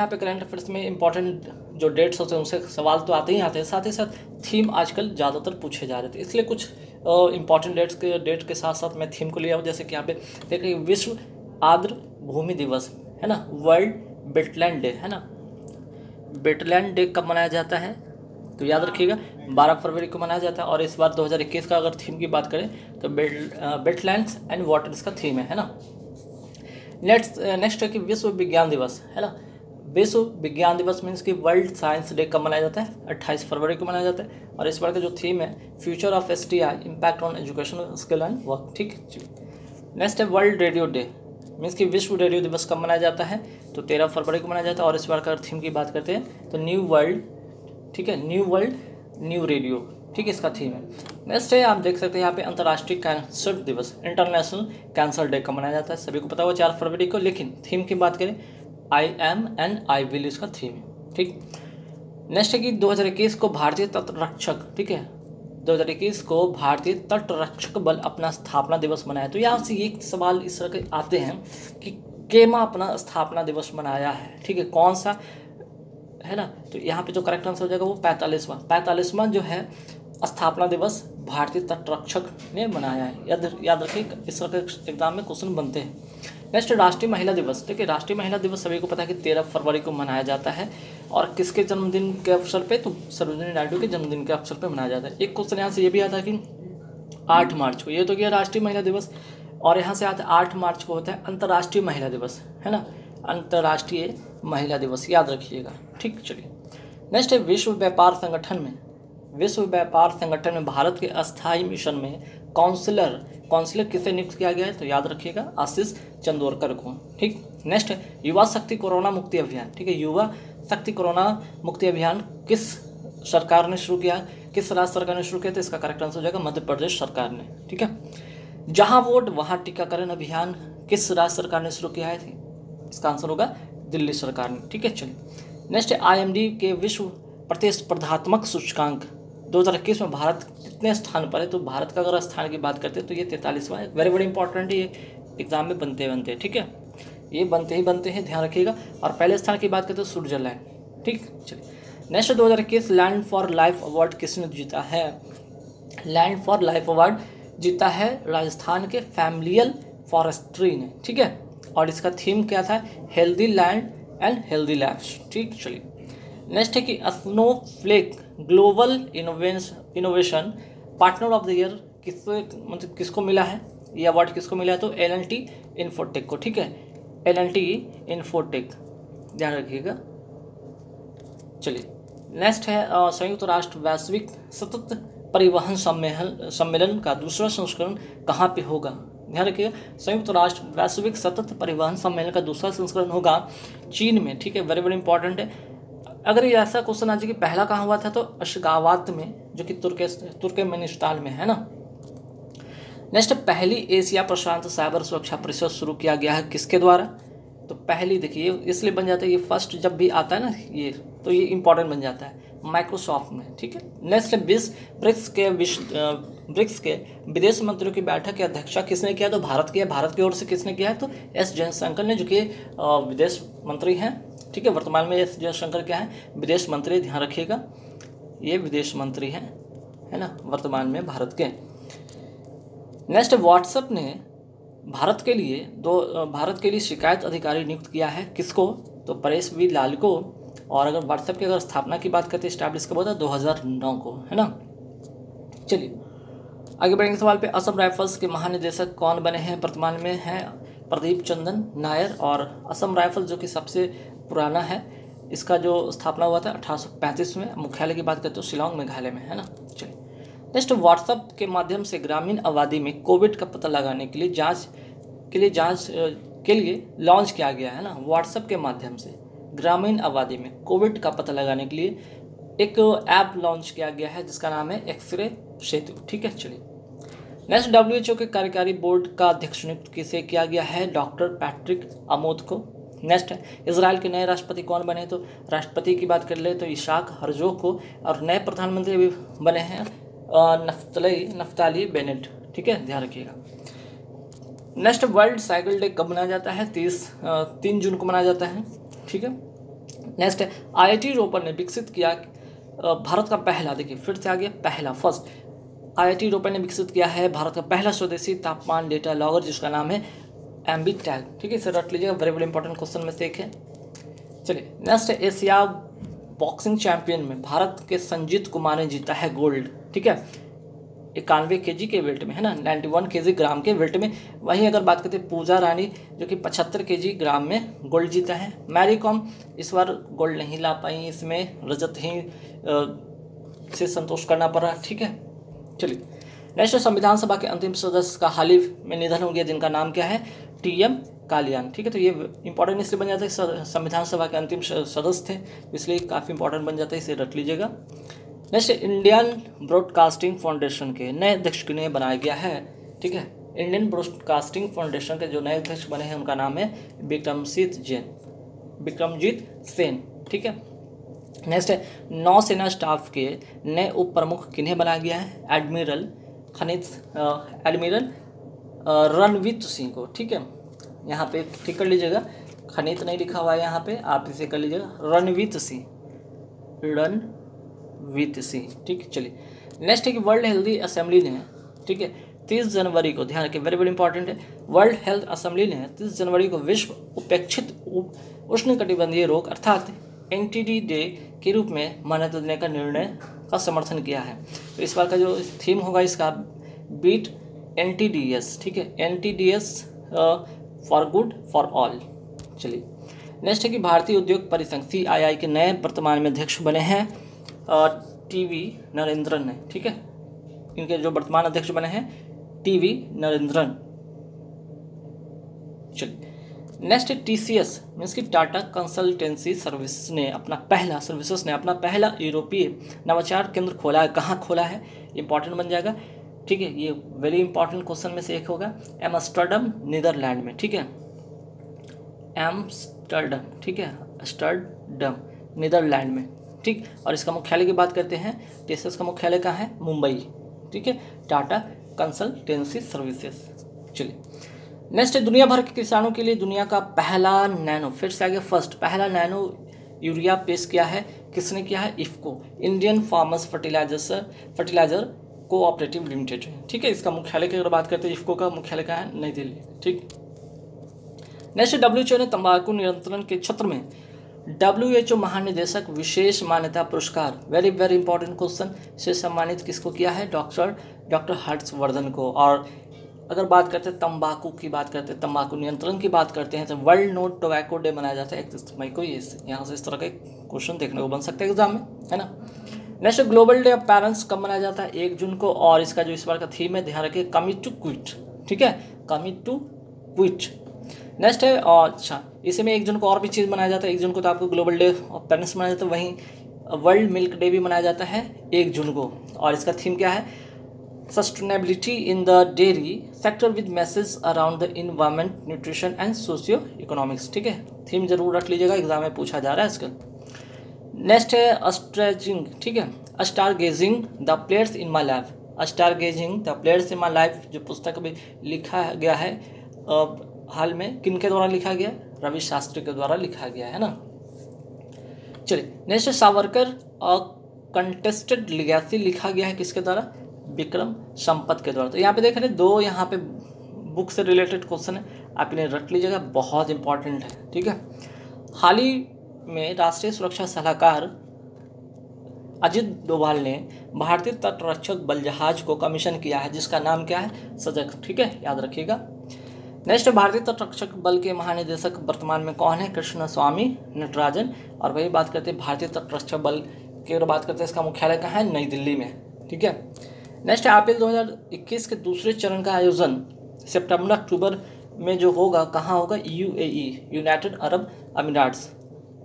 यहाँ पे current affairs में इंपॉर्टेंट जो डेट्स होते हैं उनसे सवाल तो आते ही आते हैं साथ ही साथ थीम आजकल ज़्यादातर पूछे जा रहे थे इसलिए कुछ इंपॉर्टेंट डेट्स के डेट के साथ साथ मैं थीम को लिया हूँ जैसे कि यहाँ पे देखिए विश्व आर्द्र भूमि दिवस है ना वर्ल्ड बेटलैंड डे है ना बेटलैंड डे कब मनाया जाता है तो याद रखिएगा बारह फरवरी को मनाया जाता है और इस बार दो का अगर थीम की बात करें तो बेट बेटलैंड्स एंड वाटर का थीम है ना नेक्स्ट नेक्स्ट है कि विश्व विज्ञान दिवस है ना विश्व विज्ञान दिवस मीन्स कि वर्ल्ड साइंस डे कब मनाया जाता है अट्ठाईस फरवरी को मनाया जाता है और इस बार का जो थीम है future of S T I impact on education skill and work ठीक नेक्स्ट है वर्ल्ड रेडियो डे मीन्स कि विश्व रेडियो दिवस कब मनाया जाता है तो तेरह फरवरी को मनाया जाता है और इस बार का थीम की बात करते हैं तो न्यू वर्ल्ड ठीक है न्यू वर्ल्ड न्यू रेडियो ठीक है इसका थीम है नेक्स्ट है आप देख सकते हैं यहाँ पे अंतर्राष्ट्रीय कैंसर दिवस इंटरनेशनल कैंसर डे का मनाया जाता है सभी को पता हुआ चार फरवरी को लेकिन थीम की बात करें I M and I will इसका थीम ठीक नेक्स्ट है कि 2021 को भारतीय तटरक्षक ठीक है 2021 को भारतीय तटरक्षक बल अपना स्थापना दिवस मनाया तो यहाँ से ये सवाल इस तरह के आते हैं कि केमा अपना स्थापना दिवस मनाया है ठीक है कौन सा है ना तो यहाँ पे जो करेक्ट आंसर हो जाएगा वो पैंतालीसवां पैंतालीसवां जो है स्थापना दिवस भारतीय तटरक्षक ने मनाया है याद याद रखिए इस तरह के एग्जाम में क्वेश्चन बनते हैं नेक्स्ट राष्ट्रीय महिला दिवस देखिए राष्ट्रीय महिला दिवस सभी को पता है कि तेरह फरवरी को मनाया जाता है और किसके जन्मदिन के अवसर पे तो सरोजनी नायडू के जन्मदिन के अवसर पे मनाया जाता है एक क्वेश्चन यहाँ से ये भी आता है कि आठ मार्च को ये तो किया राष्ट्रीय महिला दिवस और यहाँ से आता है आठ मार्च को होता है अंतर्राष्ट्रीय महिला दिवस है ना अंतर्राष्ट्रीय महिला दिवस याद रखिएगा ठीक चलिए नेक्स्ट है विश्व व्यापार संगठन में विश्व व्यापार संगठन में भारत के अस्थाई मिशन में काउंसिलर काउंसिलर किसे नियुक्त किया गया है तो याद रखिएगा आशीष चंदोरकर को ठीक नेक्स्ट युवा शक्ति कोरोना मुक्ति अभियान ठीक है युवा शक्ति कोरोना मुक्ति अभियान किस सरकार ने शुरू किया किस राज्य सरकार ने शुरू किया तो इसका करेक्ट आंसर हो जाएगा मध्य प्रदेश सरकार ने ठीक है जहाँ वोट वहाँ टीकाकरण अभियान किस राज्य सरकार ने शुरू किया है इसका आंसर होगा दिल्ली सरकार ने ठीक है चलिए नेक्स्ट आई के विश्व प्रतिस्पर्धात्मक सूचकांक दो हज़ार इक्कीस में भारत कितने स्थान पर है तो भारत का अगर स्थान की बात करते हैं तो ये तैंतालीसवां है वेरी बड़ी इंपॉर्टेंट है ये एग्ज़ाम में बनते बनते ठीक है ये बनते ही बनते हैं ध्यान रखिएगा और पहले स्थान की बात करते हैं स्विट्जरलैंड ठीक चलिए नेक्स्ट दो हज़ार इक्कीस लैंड फॉर लाइफ अवार्ड किसने जीता है लैंड फॉर लाइफ अवार्ड जीता है राजस्थान के फैमिलियल फॉरेस्ट्री ने ठीक है और इसका थीम क्या था healthy land and healthy life ठीक चलिए नेक्स्ट है कि snowflake global innovance innovation partner of the year किस मतलब किसको मिला है ये अवार्ड किसको मिला है तो एल एन टी इन्फोटेक को ठीक है एल एन टी इन्फोटेक ध्यान रखिएगा चलिए नेक्स्ट है संयुक्त राष्ट्र वैश्विक सतत परिवहन सम्मेलन सम्मेलन का दूसरा संस्करण कहाँ पे होगा ध्यान रखिएगा संयुक्त राष्ट्र वैश्विक सतत परिवहन सम्मेलन का दूसरा संस्करण होगा चीन में ठीक है वेरी वेरी इंपॉर्टेंट है अगर ये ऐसा क्वेश्चन आ जाए कि पहला कहाँ हुआ था तो अशगावात में जो कि तुर्के मनिस्टाल में है ना नेक्स्ट पहली एशिया प्रशांत साइबर सुरक्षा परिषद शुरू किया गया है किसके द्वारा तो पहली देखिए इसलिए बन जाता है ये फर्स्ट जब भी आता है ना ये तो ये इंपॉर्टेंट बन जाता है माइक्रोसॉफ्ट में ठीक है नेक्स्ट ब्रिक्स ब्रिक्स के विश्व ब्रिक्स के विदेश मंत्रियों की बैठक की अध्यक्षता किसने किया तो भारत की है भारत की ओर से किसने किया है तो एस जयशंकर ने जो कि विदेश मंत्री हैं ठीक है वर्तमान में जयशंकर क्या है विदेश मंत्री ध्यान रखिएगा ये विदेश मंत्री हैं है ना वर्तमान में भारत के नेक्स्ट व्हाट्सएप ने भारत के लिए दो भारत के लिए शिकायत अधिकारी नियुक्त किया है किसको तो परेश वी लाल को और अगर व्हाट्सएप की अगर स्थापना की बात करते स्टैब्लिश कब होता है दो को है ना चलिए आगे बढ़ेंगे सवाल पे असम राइफल्स के महानिदेशक कौन बने हैं वर्तमान में हैं प्रदीप चंदन नायर और असम राइफल्स जो कि सबसे पुराना है इसका जो स्थापना हुआ था अठारह में मुख्यालय की बात करते तो शिलोंग मेघालय में है ना चलिए नेक्स्ट व्हाट्सअप के माध्यम से ग्रामीण आबादी में कोविड का पता लगाने के लिए जांच के लिए जांच के लिए लॉन्च किया गया है ना व्हाट्सअप के माध्यम से ग्रामीण आबादी में कोविड का पता लगाने के लिए एक ऐप लॉन्च किया गया है जिसका नाम है एक्सरे सेतु ठीक है चलिए नेक्स्ट डब्ल्यू के कार्यकारी बोर्ड का अध्यक्ष नियुक्त किसे किया गया है डॉक्टर पैट्रिक आमोद को नेक्स्ट इसराइल के नए राष्ट्रपति कौन बने तो राष्ट्रपति की बात कर ले तो इशाक हरजो को और नए प्रधानमंत्री भी बने हैं नफ्तलई नफ्ताली बेनेट ठीक है ध्यान रखिएगा नेक्स्ट वर्ल्ड साइकिल डे कब मनाया जाता है तीस तीन जून को मनाया जाता है ठीक है नेक्स्ट आईआईटी रोपर ने विकसित किया भारत का पहला देखिए फिर से आगे पहला फर्स्ट आईआईटी रोपर ने विकसित किया है भारत का पहला स्वदेशी तापमान डेटा लॉगर जिसका नाम है बी टैग ठीक है इसे रट लीजिएगा वेरी इंपॉर्टेंट क्वेश्चन में से एक है चलिए नेक्स्ट एशिया बॉक्सिंग चैंपियन में भारत के संजीत कुमार ने जीता है गोल्ड ठीक है इक्यानवे के के वेल्ट में है ना 91 के ग्राम के वेल्ट में वहीं अगर बात करते पूजा रानी जो कि 75 के ग्राम में गोल्ड जीता है मैरी कॉम इस बार गोल्ड नहीं ला पाई इसमें रजत ही से संतोष करना पड़ा ठीक है चलिए नेशनल संविधान सभा के अंतिम सदस्य का हाल ही में निधन हो गया जिनका नाम क्या है टी एम कालियान ठीक है तो ये इंपॉर्टेंट इसलिए बन जाता है संविधान सभा के अंतिम सदस्य थे इसलिए काफ़ी इंपॉर्टेंट बन जाता है इसे रट लीजिएगा नेक्स्ट इंडियन ब्रॉडकास्टिंग फाउंडेशन के नए अध्यक्ष के लिए बनाया गया है ठीक है इंडियन ब्रॉडकास्टिंग फाउंडेशन के जो नए अध्यक्ष बने हैं उनका नाम है विक्रमजीत जैन विक्रमजीत सेन ठीक है नेक्स्ट है नौसेना स्टाफ के नए उप प्रमुख किन्हें बनाया गया है एडमिरल खनिज एडमिरल रणवित सिंह को ठीक है यहाँ पे ठीक कर लीजिएगा खनित तो नहीं लिखा हुआ है यहाँ पे आप इसे कर लीजिएगा रणवित सिंह रणवित सिंह ठीक चलिए नेक्स्ट है कि वर्ल्ड हेल्थी असेंबली ने ठीक है तीस जनवरी को ध्यान रखिए वेरी वेरी इंपॉर्टेंट है वर्ल्ड हेल्थ असेंबली ने तीस जनवरी को विश्व उपेक्षित उष्णकटिबंधीय रोग अर्थात एन डे के रूप में मान्यता देने का निर्णय का समर्थन किया है तो इस बार का जो थीम होगा इसका बीट एन ठीक है N T D for good for all चलिए नेक्स्ट है कि भारतीय उद्योग परिसंघ सी के नए वर्तमान में अध्यक्ष बने हैं टी uh, वी नरेंद्रन ने ठीक है इनके जो वर्तमान अध्यक्ष बने हैं टी वी नरेंद्रन चलिए next T C S means की टाटा कंसल्टेंसी सर्विस ने अपना पहला सर्विसेस ने अपना पहला यूरोपीय नवाचार केंद्र खोला है कहाँ खोला है इंपॉर्टेंट बन जाएगा ठीक है ये वेरी इंपॉर्टेंट क्वेश्चन में से एक होगा एमस्टर्डम नीदरलैंड में ठीक है एम्स्टर्डम ठीक है स्टर्डम नीदरलैंड में ठीक और इसका मुख्यालय की बात करते हैं टेसस का मुख्यालय कहाँ है मुंबई ठीक है टाटा कंसल्टेंसी सर्विसेज चलिए नेक्स्ट है दुनिया भर के किसानों के लिए दुनिया का पहला नैनो फिर से आगे फर्स्ट पहला नैनो यूरिया पेश किया है किसने किया है IFFCO Indian farmers fertiliser fertiliser cooperative limited है ठीक है इसका मुख्यालय की अगर बात करते हैं इफ्को का मुख्यालय कहाँ है नई दिल्ली ठीक नेक्स्ट डब्ल्यू ने तंबाकू नियंत्रण के क्षेत्र में डब्ल्यू एच ओ महानिदेशक विशेष मान्यता पुरस्कार वेरी वेरी इंपॉर्टेंट क्वेश्चन से सम्मानित किसको किया है डॉक्टर डॉक्टर हर्षवर्धन को और अगर बात करते हैं तंबाकू की बात करते हैं तंबाकू नियंत्रण की बात करते हैं तो वर्ल्ड नोट टोबैको डे मनाया जाता है इकतीस मई को ये यहाँ से इस तरह के क्वेश्चन देखने को बन सकते हैं एग्जाम में है ना next global day of parents कब मनाया जाता है एक जून को और इसका जो इस बार का थीम है ध्यान रखिए कमिट टू क्विट ठीक है कमिट टू क्विट नेक्स्ट है और अच्छा इसी में एक जून को और भी चीज़ मनाया जाता है एक जून को तो आपको ग्लोबल डे ऑफ पेरेंट्स मनाया जाता है वहीं वर्ल्ड मिल्क डे भी मनाया जाता है एक जून को और इसका थीम क्या है sustainability in the dairy sector with message around the environment nutrition and socio economics ठीक है थीम जरूर रख लीजिएगा एग्जाम में पूछा जा रहा है आजकल नेक्स्ट है अस्ट्रेजिंग ठीक है stargazing the players in my life stargazing the players in my life जो पुस्तक भी लिखा गया है हाल में किन के द्वारा लिखा गया रवि शास्त्री के द्वारा लिखा गया है ना चलिए नेक्स्ट सावरकर कंटेस्टेड लिगासी लिखा गया है किसके द्वारा विक्रम संपत के द्वारा तो यहाँ पे देख रहे दो यहाँ पे बुक से रिलेटेड क्वेश्चन है आप इन्हें रख लीजिएगा बहुत इंपॉर्टेंट है ठीक है हाल ही में राष्ट्रीय सुरक्षा सलाहकार अजित डोभाल ने भारतीय तटरक्षक बल जहाज को कमीशन किया है जिसका नाम क्या है सजग ठीक है याद रखिएगा नेक्स्ट भारतीय तटरक्षक बल के महानिदेशक वर्तमान में कौन है कृष्ण स्वामी नटराजन और वही बात करते हैं भारतीय तटरक्षक बल की अगर बात करते हैं इसका मुख्यालय कहाँ है नई दिल्ली में ठीक है नेक्स्ट अप्रैल 2021 के दूसरे चरण का आयोजन सितंबर अक्टूबर में जो होगा कहाँ होगा यू यूनाइटेड अरब अमीराट्स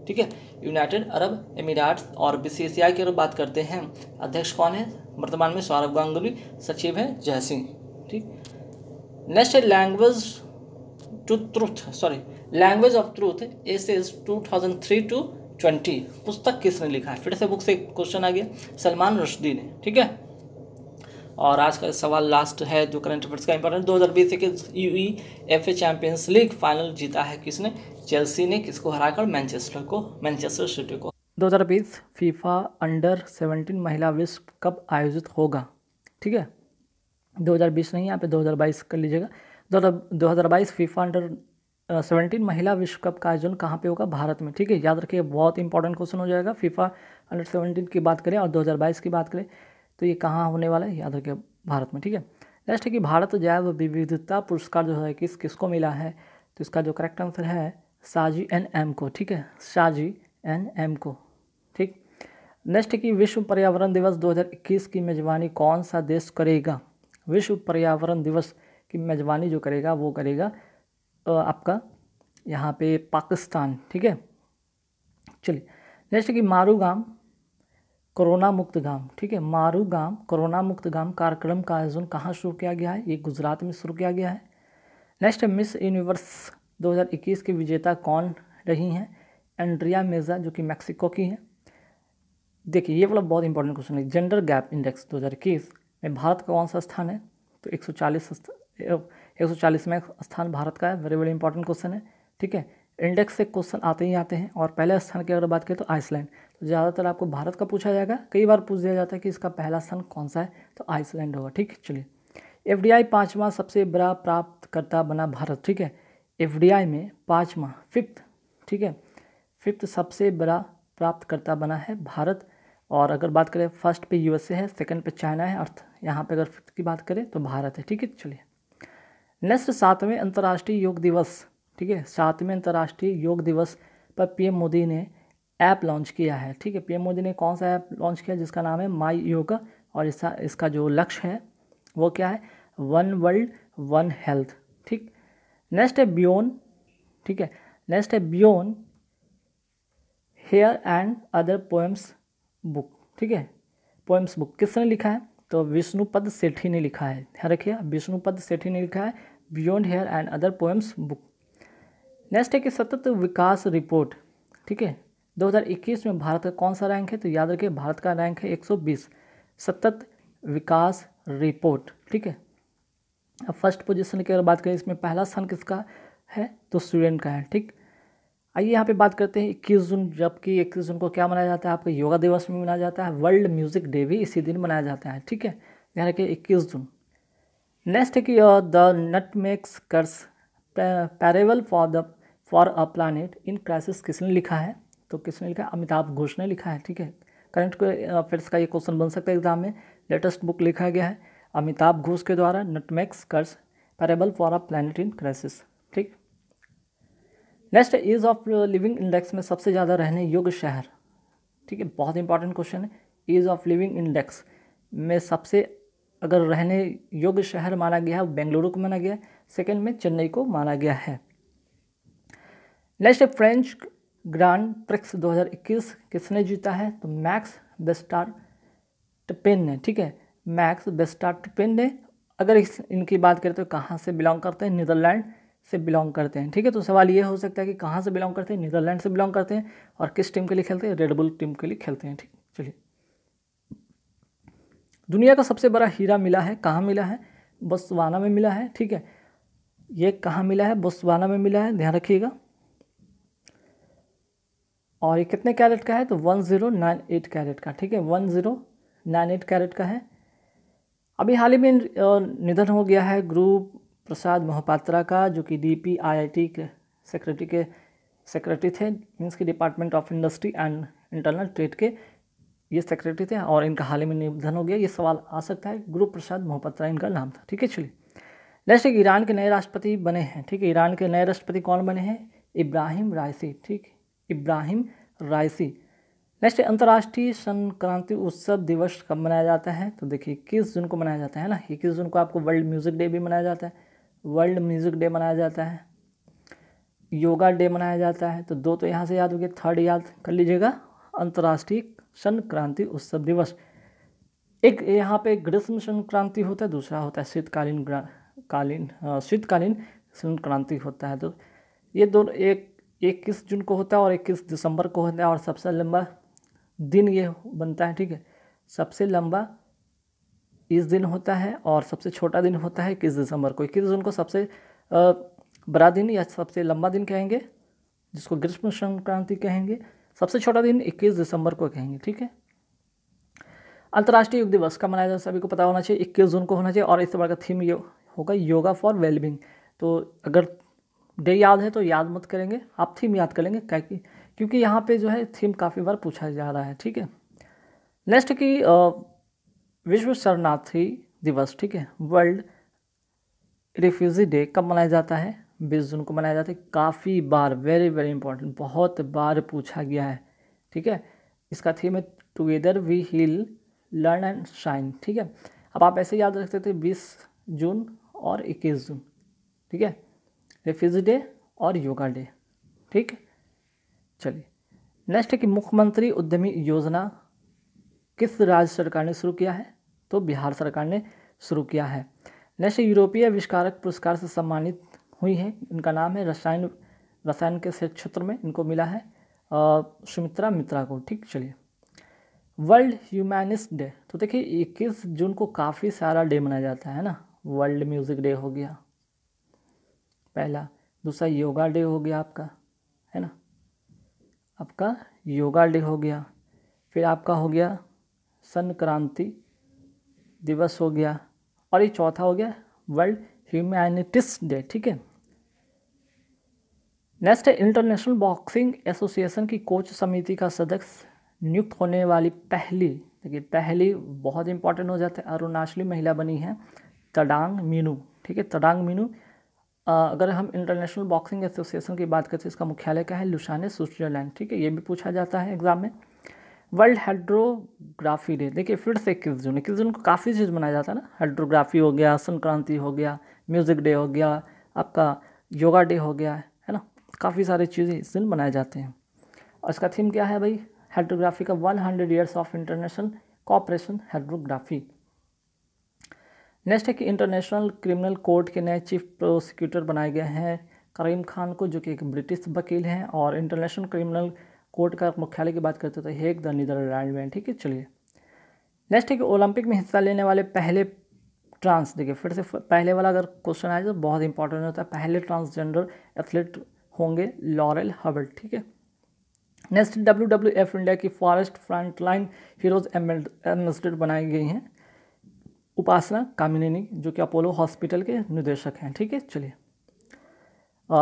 ठीक है यूनाइटेड अरब एमिराट्स और बीसीसीआई की अगर बात करते हैं अध्यक्ष कौन है वर्तमान में सौरभ गांगुली सचिव है जय सिंह ठीक नेक्स्ट है language to truth sorry language of truth S S two thousand three two twenty पुस्तक किसने लिखा है फिर से बुक से क्वेश्चन आ गया सलमान रशदी ने ठीक है और आज का सवाल लास्ट है जो करंट अफेयर्स का इंपॉर्टेंट दो हज़ार बीस इक्कीस U E F A champions league final जीता है किसने चेल्सी ने किसको हराकर मैनचेस्टर को मैनचेस्टर सिटी को 2020 फीफा अंडर 17 महिला विश्व कप आयोजित होगा ठीक है 2020 नहीं यहाँ पे 2022 कर लीजिएगा दो 2022 फीफा अंडर सेवेंटीन महिला विश्व कप का आयोजन कहाँ पे होगा भारत में ठीक है याद रखिए बहुत इंपॉर्टेंट क्वेश्चन हो जाएगा फीफा अंडर सेवेंटीन की बात करें और 2022 की बात करें तो ये कहाँ होने वाला है याद रखिए भारत में ठीक है नेक्स्ट है कि भारत जैव विविधता पुरस्कार जो है किस किसको मिला है तो इसका जो करेक्ट आंसर है शाजी एन एम को ठीक है शाजी एन एम को ठीक नेक्स्ट है कि विश्व पर्यावरण दिवस 2021 की मेजबानी कौन सा देश करेगा विश्व पर्यावरण दिवस की मेजबानी जो करेगा वो करेगा आपका यहाँ पे पाकिस्तान ठीक है चलिए नेक्स्ट है कि मारूगाम कोरोना मुक्त गांव ठीक है मारू गांव कोरोना मुक्त गांव कार्यक्रम का आयोजन कहाँ शुरू किया गया है ये गुजरात में शुरू किया गया है नेक्स्ट मिस यूनिवर्स 2021 की विजेता कौन रही हैं एंड्रिया मेजा जो कि मैक्सिको की हैं देखिए ये वाला बहुत इंपॉर्टेंट क्वेश्चन है जेंडर गैप इंडेक्स दो में भारत का कौन सा स्थान है तो सौ 140 में स्थान भारत का है वेरी वेरी इंपॉर्टेंट क्वेश्चन है ठीक है इंडेक्स से क्वेश्चन आते ही आते हैं और पहले स्थान की अगर बात करें तो आइसलैंड ज़्यादातर आपको भारत का पूछा जाएगा कई बार पूछ दिया जाता है कि इसका पहला स्थान कौन सा है तो आइसलैंड होगा ठीक चलिए एफ डी आई पाँचवा सबसे बड़ा प्राप्तकर्ता बना भारत ठीक है एफ डी आई में पाँचवा फिफ्थ ठीक है फिफ्थ सबसे बड़ा प्राप्तकर्ता बना है भारत और अगर बात करें फर्स्ट पे यूएसए है सेकंड पे चाइना है अर्थ यहाँ पे अगर फिफ्थ की बात करें तो भारत है ठीक है चलिए नेक्स्ट सातवें अंतर्राष्ट्रीय योग दिवस ठीक है सातवें अंतर्राष्ट्रीय योग दिवस पर पीएम मोदी ने ऐप लॉन्च किया है ठीक है पीएम मोदी ने कौन सा ऐप लॉन्च किया जिसका नाम है माई योगा और इसका इसका जो लक्ष्य है वो क्या है वन वर्ल्ड वन हेल्थ ठीक नेक्स्ट है बियोन ठीक है नेक्स्ट है beyond hair and other poems book ठीक है पोएम्स बुक किसने लिखा है तो विष्णुपद सेठी ने लिखा है ध्यान रखिए विष्णुपद सेठी ने लिखा है beyond hair and other poems book next है कि सतत विकास रिपोर्ट ठीक है 2021 में भारत का कौन सा रैंक है तो याद रखिए भारत का रैंक है 120 सतत विकास रिपोर्ट ठीक है अब फर्स्ट पोजीशन की अगर बात करें इसमें पहला स्थान किसका है तो स्वीडन का है ठीक आइए यहाँ पे बात करते हैं इक्कीस जून जबकि इक्कीस जून को क्या मनाया जाता है आपका योगा दिवस भी मनाया जाता है वर्ल्ड म्यूजिक डे भी इसी दिन मनाया जाता है ठीक है ध्यान रखिए इक्कीस जून नेक्स्ट है कि the nutmeg's curse parable for the for a planet in crisis किसने लिखा है तो किसने लिखा है अमिताभ घोष ने लिखा है ठीक है करंट अफेयर्स का ये क्वेश्चन बन सकता है एग्जाम में लेटेस्ट बुक लिखा गया है अमिताभ घोष के द्वारा nutmeg's curse parable for a planet in crisis ठीक next ease of living index में सबसे ज़्यादा रहने योग्य शहर ठीक है बहुत इंपॉर्टेंट क्वेश्चन है ईज ऑफ लिविंग इंडेक्स में सबसे अगर रहने योग्य शहर माना गया है बेंगलुरु को माना गया है सेकेंड में चेन्नई को माना गया है नेक्स्ट फ्रेंच ग्रांड प्रिक्स 2021 किसने जीता है तो मैक्स बेस्टार टपेन ने ठीक है मैक्स बेस्टार टपेन ने अगर इस इनकी बात करें तो कहाँ से बिलोंग करते हैं नीदरलैंड से बिलोंग करते हैं ठीक है तो सवाल ये हो सकता है कि कहाँ से बिलोंग करते हैं नीदरलैंड से बिलोंग करते हैं और किस टीम के लिए खेलते हैं रेडबुल टीम के लिए खेलते हैं ठीक चलिए दुनिया का सबसे बड़ा हीरा मिला है कहाँ मिला है बोस्वाना में मिला है ठीक है ये कहाँ मिला है बोस्वाना में मिला है ध्यान रखिएगा और ये कितने कैरेट का है तो one zero nine eight carat का ठीक है one zero nine eight carat का है अभी हाल ही में निधन हो गया है गुरु प्रसाद मोहपात्रा का जो कि D P I I T के सेक्रेटरी के सेक्रेटरी थे मीन्स के department of industry and internal trade के ये सेक्रेटरी थे और इनका हाल ही में निधन हो गया ये सवाल आ सकता है गुरु प्रसाद मोहपात्रा इनका नाम था ठीक है चलिए नेक्स्ट ईरान के नए राष्ट्रपति बने हैं ठीक है ईरान के नए राष्ट्रपति कौन बने हैं इब्राहिम रायसी ठीक इब्राहिम रायसी नेक्स्ट अंतर्राष्ट्रीय संक्रांति उत्सव दिवस कब मनाया जाता है तो देखिए इक्कीस जून को मनाया जाता है ना इक्कीस जून को आपको वर्ल्ड म्यूज़िक डे भी मनाया जाता है वर्ल्ड म्यूज़िक डे मनाया जाता है योगा डे मनाया जाता है तो दो तो यहाँ से याद हो गया थर्ड याद कर लीजिएगा अंतर्राष्ट्रीय संक्रांति उत्सव दिवस एक यहाँ पे ग्रीष्म संक्रांति होता है दूसरा होता है शीतकालीन कालीन शीतकालीन संक्रांति होता है तो ये दोनों एक इक्कीस जून को होता है और इक्कीस दिसंबर को होता है और सबसे लंबा दिन ये बनता है ठीक है सबसे लंबा इस दिन होता है और सबसे छोटा दिन होता है इक्कीस दिसंबर को इक्कीस जून को सबसे बड़ा दिन या सबसे लंबा दिन कहेंगे जिसको ग्रीष्म संक्रांति कहेंगे सबसे छोटा दिन 21 दिसंबर को कहेंगे ठीक है अंतर्राष्ट्रीय योग दिवस का मनाया जाए सभी को पता होना चाहिए 21 जून को होना चाहिए और इस बार का थीम ये होगा योगा फॉर वेलबिंग तो अगर डे याद है तो याद मत करेंगे आप थीम याद करेंगे क्या क्योंकि यहाँ पे जो है थीम काफ़ी बार पूछा जा रहा है ठीक है नेक्स्ट की विश्व शरणार्थी दिवस ठीक है वर्ल्ड रिफ्यूजी डे कब मनाया जाता है बीस जून को मनाया जाता है काफ़ी बार वेरी वेरी इंपॉर्टेंट बहुत बार पूछा गया है ठीक है इसका थीम है together we heal learn and shine ठीक है अब आप ऐसे याद रखते थे बीस जून और इक्कीस जून ठीक है रेफ्यूज डे और योगा डे ठीक चलिए नेक्स्ट है कि मुख्यमंत्री उद्यमी योजना किस राज्य सरकार ने शुरू किया है तो बिहार सरकार ने शुरू किया है नेक्स्ट यूरोपीय आविष्कारक पुरस्कार से सम्मानित हुई हैं इनका नाम है रसायन रसायन के क्षेत्र में इनको मिला है सुमित्रा मित्रा को ठीक चलिए वर्ल्ड ह्यूमैनिस्ट डे तो देखिए इक्कीस जून को काफ़ी सारा डे मनाया जाता है ना वर्ल्ड म्यूज़िक डे हो गया पहला दूसरा योगा डे हो गया आपका है ना आपका योगा डे हो गया फिर आपका हो गया सन क्रांति दिवस हो गया और ये चौथा हो गया वर्ल्ड ह्यूमैनिटिस डे ठीक है नेक्स्ट है इंटरनेशनल बॉक्सिंग एसोसिएशन की कोच समिति का सदस्य नियुक्त होने वाली पहली देखिए पहली बहुत इंपॉर्टेंट हो जाता है अरुणाचली महिला बनी है तडांग मीनू ठीक है तडांग मीनू अगर हम इंटरनेशनल बॉक्सिंग एसोसिएशन की बात करते हैं तो इसका मुख्यालय क्या है लुशाने स्विट्जरलैंड ठीक है ये भी पूछा जाता है एग्ज़ाम में वर्ल्ड हाइड्रोग्राफी डे देखिए फिर से इक्कीस जून इक्कीस जून को काफ़ी चीज़ मनाया जाता है ना हाइड्रोग्राफी हो गया संक्रांति हो गया म्यूज़िक डे हो गया आपका योगा डे हो गया है ना काफ़ी सारी चीज़ें इस दिन मनाए जाते हैं और इसका थीम क्या है भाई हाइड्रोग्राफी का one hundred years of international cooperation hydrography next है कि इंटरनेशनल क्रिमिनल कोर्ट के नए चीफ प्रोसिक्यूटर बनाए गए हैं करीम खान को जो कि एक ब्रिटिश वकील हैं और इंटरनेशनल क्रिमिनल कोर्ट का मुख्यालय की बात करते तो हेक द नीदरलैंड में ठीक है चलिए नेक्स्ट है कि ओलंपिक में हिस्सा लेने वाले पहले ट्रांस देखिए फिर से पहले वाला अगर क्वेश्चन आए तो बहुत इंपॉर्टेंट होता है पहले ट्रांसजेंडर एथलीट होंगे लॉरेल हबल ठीक है next W W F India की फॉरेस्ट फ्रंटलाइन हीरोज़ एम्बेसडर बनाई गई हैं उपासना कामिनी जो कि अपोलो हॉस्पिटल के निदेशक हैं ठीक है चलिए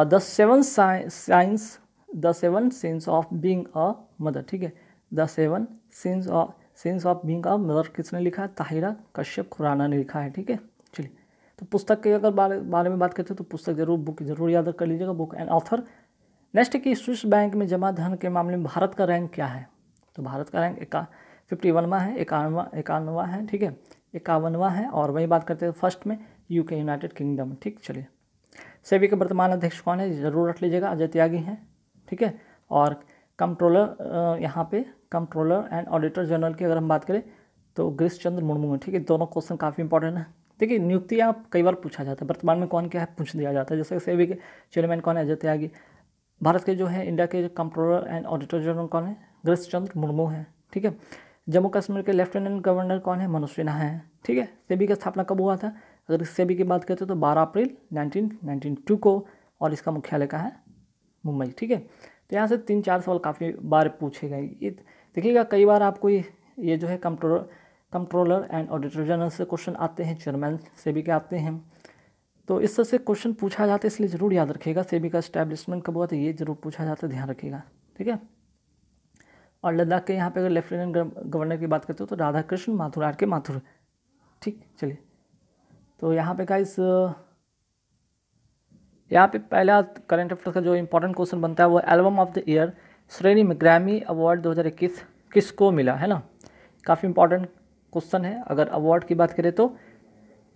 the seven science the seven sense of being a mother ठीक है the seven sense of sense of being a mother किसने लिखा है ताहिरा कश्यप खुराना ने लिखा है ठीक है चलिए तो पुस्तक के अगर बारे बारे में बात करते हैं तो पुस्तक जरूर बुक जरूर याद कर लीजिएगा बुक एंड ऑथर नेक्स्ट कि स्विस बैंक में जमा धन के मामले में भारत का रैंक क्या है तो भारत का रैंक एक फिफ्टी वनवा है इक्यानवा इक्यानवा है ठीक है इक्यावनवा है और वही बात करते हैं फर्स्ट में यूके यूनाइटेड किंगडम ठीक चलिए सेबी के वर्तमान अध्यक्ष कौन है ज़रूर रख लीजिएगा अजय त्यागी हैं ठीक है और कंट्रोलर यहाँ पे कंट्रोलर एंड ऑडिटर जनरल की अगर हम बात करें तो गिरीश चंद्र मुर्मू हैं ठीक है दोनों क्वेश्चन काफ़ी इंपॉर्टेंट है देखिए नियुक्तियाँ कई बार पूछा जाता है वर्तमान में कौन क्या है पूछ दिया जाता है जैसे सेबी के चेयरमैन कौन है अजय त्यागी भारत के जो है इंडिया के कंट्रोलर एंड ऑडिटर जनरल कौन है गिरीश चंद्र मुर्मू हैं ठीक है जम्मू कश्मीर के लेफ्टिनेंट गवर्नर कौन है मनोज सिन्हा है ठीक है सेबी का स्थापना कब हुआ था अगर सेबी की बात करते तो 12 अप्रैल 1992 को और इसका मुख्यालय का है मुंबई ठीक है तो यहाँ से तीन चार सवाल काफ़ी बार पूछे गए ये देखिएगा कई बार आपको ये ये जो है control controller and auditor general से क्वेश्चन आते हैं चेयरमैन सेबी के आते हैं तो इस सबसे क्वेश्चन पूछा जाता है इसलिए ज़रूर याद रखिएगा सेबी का स्टैब्लिशमेंट कब हुआ था ये ज़रूर पूछा जाता है ध्यान रखिएगा ठीक है और लद्दाख के यहाँ पे अगर लेफ्टिनेंट गवर्नर की बात करते हो तो राधा कृष्ण माथुर आर के माथुर ठीक चलिए तो यहाँ पे का इस यहाँ पे पहला करंट अफेयर्स का जो इम्पोर्टेंट क्वेश्चन बनता है वो एल्बम ऑफ द ईयर श्रेणी में ग्रैमी अवार्ड 2021 किसको मिला है ना काफ़ी इंपॉर्टेंट क्वेश्चन है अगर अवार्ड की बात करें तो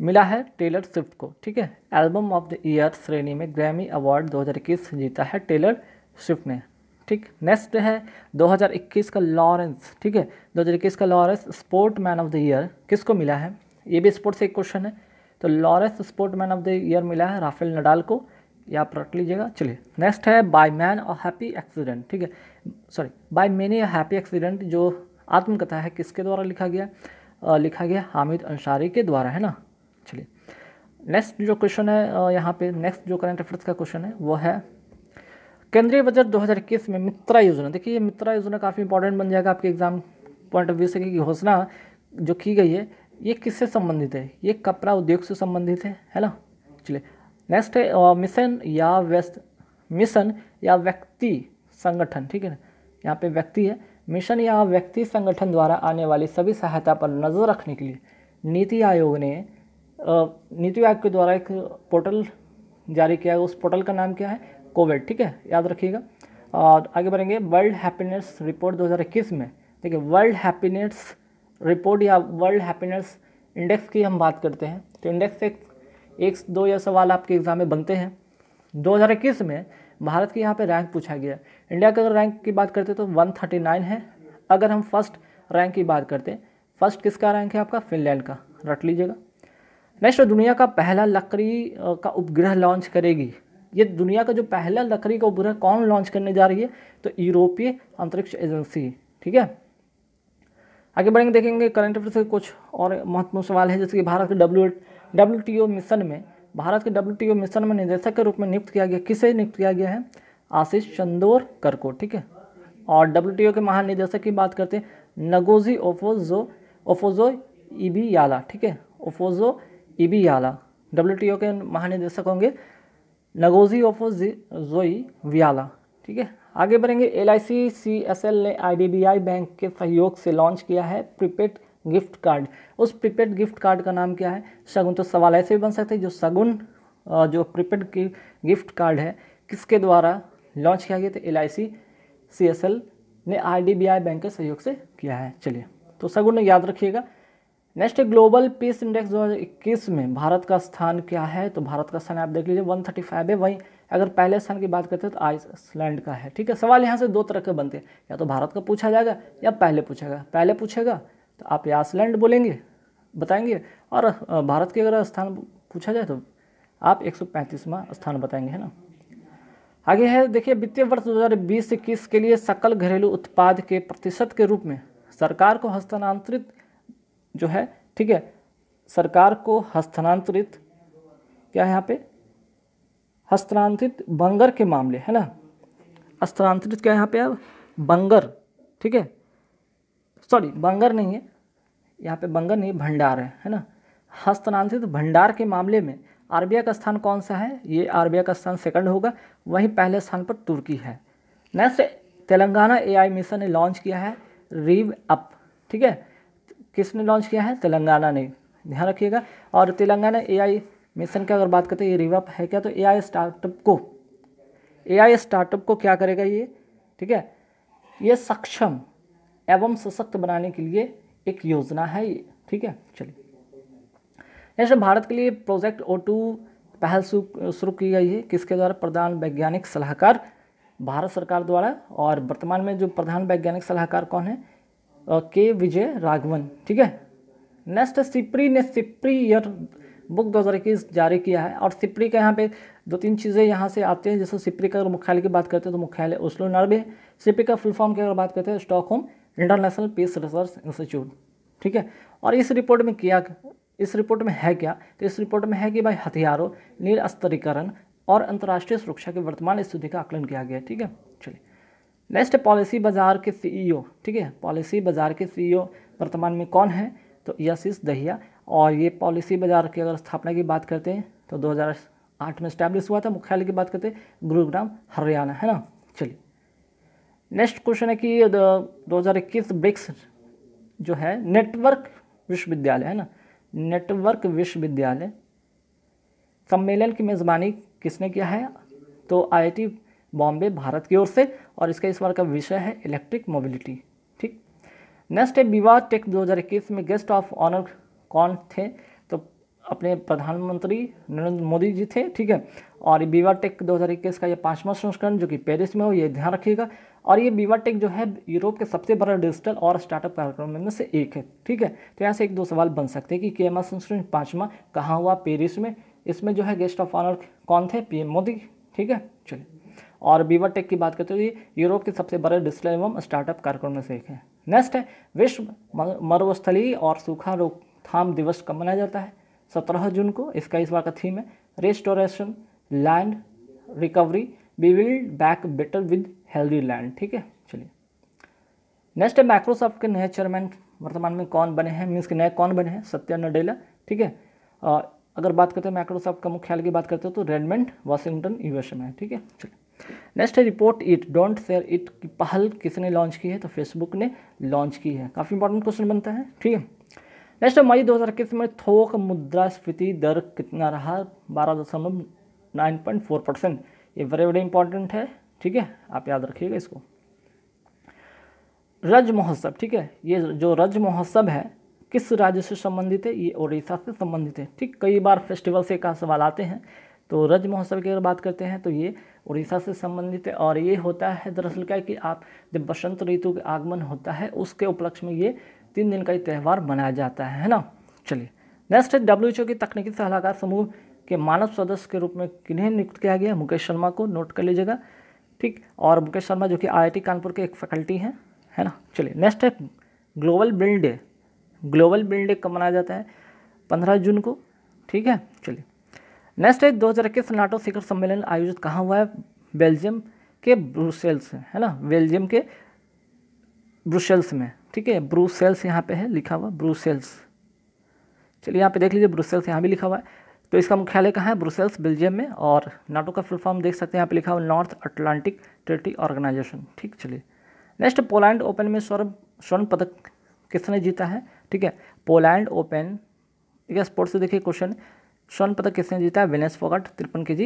मिला है टेलर स्विफ्ट को ठीक है एल्बम ऑफ द ईयर श्रेणी में ग्रैमी अवार्ड 2021 जीता है टेलर स्विफ्ट ने ठीक नेक्स्ट है 2021 का लॉरेंस ठीक है 2021 का Lawrence sport man of the year किसको मिला है ये भी स्पोर्ट से एक क्वेश्चन है तो Lawrence sport man of the year मिला है राफेल नडाल को या आप रख लीजिएगा चलिए नेक्स्ट है बाय मैन और हैप्पी एक्सीडेंट ठीक है sorry by many happy accident जो आत्मकथा है किसके द्वारा लिखा गया आ, लिखा गया हामिद अंसारी के द्वारा है ना चलिए नेक्स्ट जो क्वेश्चन है यहाँ पे नेक्स्ट जो करंट अफेयर्स का क्वेश्चन है वो है केंद्रीय बजट 2021 में मित्रा योजना देखिए ये मित्रा योजना काफ़ी इंपॉर्टेंट बन जाएगा आपके एग्जाम पॉइंट ऑफ व्यू से की घोषणा जो की गई है ये किससे संबंधित है ये कपड़ा उद्योग से संबंधित है है ना चलिए नेक्स्ट है मिशन या व्यस्त मिशन या व्यक्ति संगठन ठीक है ना यहाँ पे व्यक्ति है मिशन या व्यक्ति संगठन द्वारा आने वाली सभी सहायता पर नज़र रखने के लिए नीति आयोग ने नीति आयोग के द्वारा एक पोर्टल जारी किया है उस पोर्टल का नाम क्या है कोविड ठीक है याद रखिएगा और आगे बढ़ेंगे वर्ल्ड हैप्पीनेस रिपोर्ट 2021 में देखिए वर्ल्ड हैप्पीनेस रिपोर्ट या वर्ल्ड हैप्पीनेस इंडेक्स की हम बात करते हैं तो इंडेक्स एक, एक दो या सवाल आपके एग्ज़ाम में बनते हैं 2021 में भारत की यहाँ पे रैंक पूछा गया इंडिया का अगर रैंक की बात करते तो 139 है अगर हम फर्स्ट रैंक की बात करते फर्स्ट किसका रैंक है आपका फिनलैंड का रट लीजिएगा नेक्स्ट दुनिया का पहला लकड़ी का उपग्रह लॉन्च करेगी ये दुनिया का जो पहला लकड़ी का उपग्रह कौन लॉन्च करने जा रही है तो यूरोपीय अंतरिक्ष एजेंसी ठीक है आगे बढ़ेंगे देखेंगे करंट अफेयर से कुछ और महत्वपूर्ण सवाल है जैसे कि भारत के डब्ल्यू डब्ल्यू मिशन में भारत के डब्ल्यू टी ओ मिशन में निदेशक के रूप में नियुक्त किया गया किसे नियुक्त किया गया है आशीष कर को ठीक है और डब्ल्यू के महानिदेशक की बात करते हैं नगोजी ओफोजो ओफोजो इबी याला ठीक है ओफोजो इबी याला डब्ल्यू के महानिदेशक होंगे नगोजी ऑफ जोई वियाला ठीक है आगे बढ़ेंगे L I C C S L ने I D B I bank के सहयोग से लॉन्च किया है प्रीपेड गिफ्ट कार्ड उस प्रीपेड गिफ्ट कार्ड का नाम क्या है शगुन तो सवाल ऐसे भी बन सकते हैं जो शगुन जो प्रीपेड गिफ्ट कार्ड है किसके द्वारा लॉन्च किया गया तो L I C C S L ने I D B I bank के सहयोग से किया है चलिए तो सगुण याद रखिएगा नेक्स्ट ग्लोबल पीस इंडेक्स 2021 में भारत का स्थान क्या है तो भारत का स्थान आप देख लीजिए 135 है वहीं अगर पहले स्थान की बात करते हैं तो आइसलैंड का है ठीक है सवाल यहाँ से दो तरह के बनते हैं या तो भारत का पूछा जाएगा या पहले पूछेगा पहले पूछेगा तो आप आइसलैंड बोलेंगे बताएंगे और भारत के अगर स्थान पूछा जाए तो आप 135वां स्थान बताएंगे है ना आगे है देखिए वित्तीय वर्ष दो हज़ार के लिए सकल घरेलू उत्पाद के प्रतिशत के रूप में सरकार को हस्तांतरित जो है ठीक है सरकार को हस्तांतरित क्या है यहाँ पे हस्तांतरित बंगर के मामले है ना हस्तांतरित क्या है यहाँ पे अब बंगर ठीक है सॉरी बंगर नहीं है यहाँ पे बंगर नहीं भंडार है है ना हस्तांतरित भंडार के मामले में आरबिया का स्थान कौन सा है ये आरबिया का स्थान सेकंड होगा वहीं पहले स्थान पर तुर्की है नेक्स्ट तेलंगाना एआई मिशन ने लॉन्च किया है रीव अप ठीक है किसने लॉन्च किया है तेलंगाना ने ध्यान रखिएगा और तेलंगाना एआई मिशन की अगर बात करते हैं ये रिवअप है क्या तो एआई स्टार्टअप को एआई स्टार्टअप को क्या करेगा ये ठीक है ये सक्षम एवं सशक्त बनाने के लिए एक योजना है ये ठीक है चलिए नेक्स्ट भारत के लिए प्रोजेक्ट ओ टू पहल शुरू की गई है किसके द्वारा प्रधान वैज्ञानिक सलाहकार भारत सरकार द्वारा और वर्तमान में जो प्रधान वैज्ञानिक सलाहकार कौन है के विजय राघवन ठीक है नेक्स्ट सिप्री ने सिप्री ईयर बुक 2021 जारी किया है और सिप्री का यहाँ पे दो तीन चीज़ें यहाँ से आती हैं जैसे सिप्री का अगर मुख्यालय की बात करते हैं तो मुख्यालय ओस्लो नर्वे सिप्री का फुल फॉर्म की अगर बात करते हैं Stockholm international peace research institute ठीक है और इस रिपोर्ट में किया इस रिपोर्ट में है क्या तो इस रिपोर्ट में है कि भाई हथियारों निरस्तरीकरण और अंतर्राष्ट्रीय सुरक्षा की वर्तमान स्थिति का आकलन किया गया है ठीक है चलिए नेक्स्ट पॉलिसी बाजार के सीईओ e ठीक है पॉलिसी बाजार के सीईओ e वर्तमान में कौन है तो यशिश दहिया और ये पॉलिसी बाजार की अगर स्थापना की बात करते हैं तो 2008 में स्टैब्लिश हुआ था मुख्यालय की बात करते हैं गुरुग्राम हरियाणा है ना चलिए नेक्स्ट क्वेश्चन है कि दो हज़ार इक्कीस ब्रिक्स जो है नेटवर्क विश्वविद्यालय है ना नेटवर्क विश्वविद्यालय सम्मेलन की मेज़बानी किसने किया है तो आई बॉम्बे भारत की ओर से और इसका इस बार का विषय है इलेक्ट्रिक मोबिलिटी ठीक नेक्स्ट है विवाह टेक 2021 में गेस्ट ऑफ ऑनर कौन थे तो अपने प्रधानमंत्री नरेंद्र मोदी जी थे ठीक है और बीवा टेक दो का ये पांचवा संस्करण जो कि पेरिस में हो ये ध्यान रखिएगा और ये बीवा टेक जो है यूरोप के सबसे बड़ा डिजिटल और स्टार्टअप कार्यक्रमों में से एक है ठीक है तो यहाँ से एक दो सवाल बन सकते हैं कि के एम संस्करण पाँचवा कहाँ हुआ पेरिस में इसमें जो है गेस्ट ऑफ ऑनर कौन थे पीएम मोदी ठीक है और बीवर टेक की बात करते हुए यूरोप के सबसे बड़े डिस्प्ले एवं स्टार्टअप कार्यक्रम में से एक है नेक्स्ट है विश्व मरुस्थली और सूखा रोकथाम दिवस कब मनाया जाता है सत्रह जून को इसका इस बार का थीम है restoration land recovery we will back better with healthy land ठीक है चलिए नेक्स्ट है माइक्रोसॉफ्ट के नए चेयरमैन वर्तमान में कौन बने हैं मीन्स के नए कौन बने हैं सत्या नडेला ठीक है अगर बात करते हैं माइक्रोसॉफ्ट का मुख्यालय की बात करते हैं तो रेडमेंट वाशिंगटन यूएसए में है ठीक है चलिए नेक्स्ट है report it don't share it की पहल किसने लॉन्च की है तो फेसबुक ने लॉन्च की है काफ़ी इंपॉर्टेंट क्वेश्चन बनता है ठीक है नेक्स्ट है मई दो में थोक मुद्रास्फीति दर कितना रहा बारह दशमलव नाइन पॉइंट फोर परसेंट ये वेरी वेरी इंपॉर्टेंट है ठीक है आप याद रखिएगा इसको रज महोत्सव ठीक है ये जो रज महोत्सव है किस राज्य से संबंधित है ये ओडिशा से संबंधित है ठीक कई बार फेस्टिवल से का सवाल आते हैं तो रज महोत्सव की अगर बात करते हैं तो ये उड़ीसा से संबंधित है और ये होता है दरअसल क्या कि आप जब बसंत ऋतु का आगमन होता है उसके उपलक्ष्य में ये तीन दिन का ये त्यौहार मनाया जाता है है ना चलिए नेक्स्ट है डब्ल्यू के तकनीकी सलाहकार समूह के मानव सदस्य के रूप में किन्हें नियुक्त किया गया मुकेश शर्मा को नोट कर लीजिएगा ठीक और मुकेश शर्मा जो कि आई कानपुर के एक फैकल्टी हैं है ना चलिए नेक्स्ट है global build day global build day कब मनाया जाता है पंद्रह जून को ठीक है चलिए नेक्स्ट है दो हज़ार इक्कीस नाटो शिखर सम्मेलन आयोजित कहाँ हुआ है बेल्जियम के ब्रुसेल्स है ना बेल्जियम के ब्रुसेल्स में ठीक है ब्रूसेल्स यहाँ पे है लिखा हुआ ब्रूसेल्स चलिए यहाँ पे देख लीजिए ब्रुसेल्स यहाँ भी लिखा हुआ है तो इसका मुख्यालय कहाँ है ब्रुसेल्स बेल्जियम में और नाटो का फुल फॉर्म देख सकते हैं यहाँ पे लिखा हुआ नॉर्थ अटलांटिक ट्रेटी ऑर्गेनाइजेशन ठीक चलिए नेक्स्ट पोलैंड ओपन में स्वर्ण स्वर्ण पदक किसने जीता है ठीक है पोलैंड ओपन ठीक है स्पोर्ट्स से देखिए क्वेश्चन स्वर्ण पदक किसने जीता है विनेश फोगट तिरपन के जी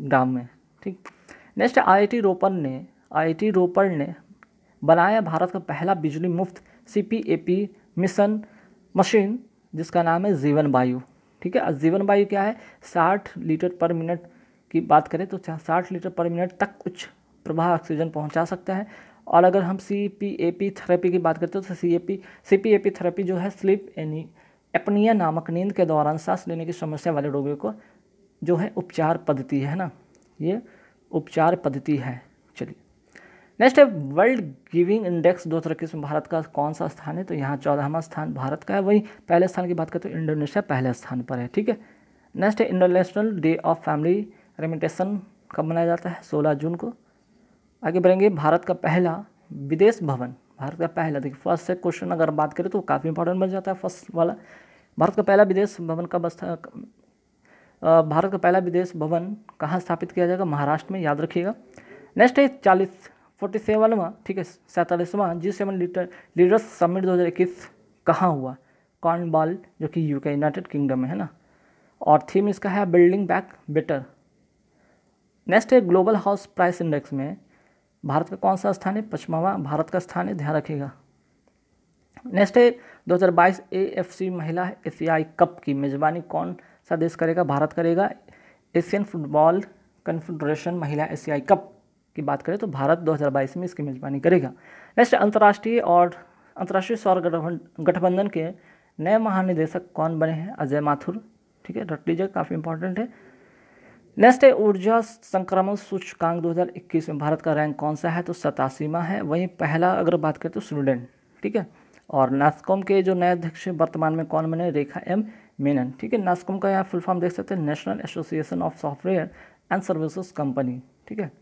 ग्राम में ठीक नेक्स्ट आईआईटी रोपर ने आईआईटी रोपर ने बनाया भारत का पहला बिजली मुफ्त सीपीएपी मिशन मशीन जिसका नाम है जीवन वायु ठीक है जीवन वायु क्या है साठ लीटर पर मिनट की बात करें तो साठ लीटर पर मिनट तक उच्च प्रवाह ऑक्सीजन पहुंचा सकता है और अगर हम C P A P therapy की बात करते हैं तो C A P C P A P therapy जो है स्लिप एनी एपनिया नामक नींद के दौरान सांस लेने की समस्या वाले रोगियों को जो है उपचार पद्धति है ना ये उपचार पद्धति है चलिए नेक्स्ट है वर्ल्ड गिविंग इंडेक्स दो तरह इक्कीस में भारत का कौन सा स्थान है तो यहाँ चौदहवा स्थान भारत का है वहीं पहले स्थान की बात करें तो इंडोनेशिया पहले स्थान पर है ठीक है नेक्स्ट है international day of family remittance कब मनाया जाता है सोलह जून को आगे बढ़ेंगे भारत का पहला विदेश भवन भारत का पहला देखिए फर्स्ट से क्वेश्चन अगर बात करें तो काफ़ी इंपॉर्टेंट बन जाता है फर्स्ट वाला भारत का पहला विदेश भवन कब भारत का पहला विदेश भवन कहाँ स्थापित किया जाएगा महाराष्ट्र में याद रखिएगा नेक्स्ट है चालीस फोर्टी सेवनवा ठीक है सैंतालीसवां G seven litre leaders summit दो हज़ार इक्कीस कहाँ हुआ कॉर्नबॉल जो कि यूके यूनाइटेड किंगडम है ना और थीम इसका है बिल्डिंग बैक बेटर नेक्स्ट है ग्लोबल हाउस प्राइस इंडेक्स में भारत का कौन सा स्थान है पचमावा भारत का स्थान है ध्यान रखिएगा नेक्स्ट है 2022 एएफसी महिला एशियाई कप की मेज़बानी कौन सा देश करेगा भारत करेगा एशियन फुटबॉल कन्फेडरेशन महिला एशियाई कप की बात करें तो भारत 2022 में इसकी मेज़बानी करेगा नेक्स्ट अंतर्राष्ट्रीय और अंतर्राष्ट्रीय सौर गठबंधन के नए महानिदेशक कौन बने हैं अजय माथुर ठीक है रट लीजिए काफ़ी इंपॉर्टेंट है नेक्स्ट है ऊर्जा संक्रमण सूचकांक 2021 में भारत का रैंक कौन सा है तो सतासीवा है वहीं पहला अगर बात करें तो स्वीडन ठीक है और नास्कॉम के जो नए अध्यक्ष वर्तमान में कौन बने रेखा एम मेनन ठीक है नास्कॉम का यहाँ फुल फॉर्म देख सकते हैं national association of software and services company ठीक है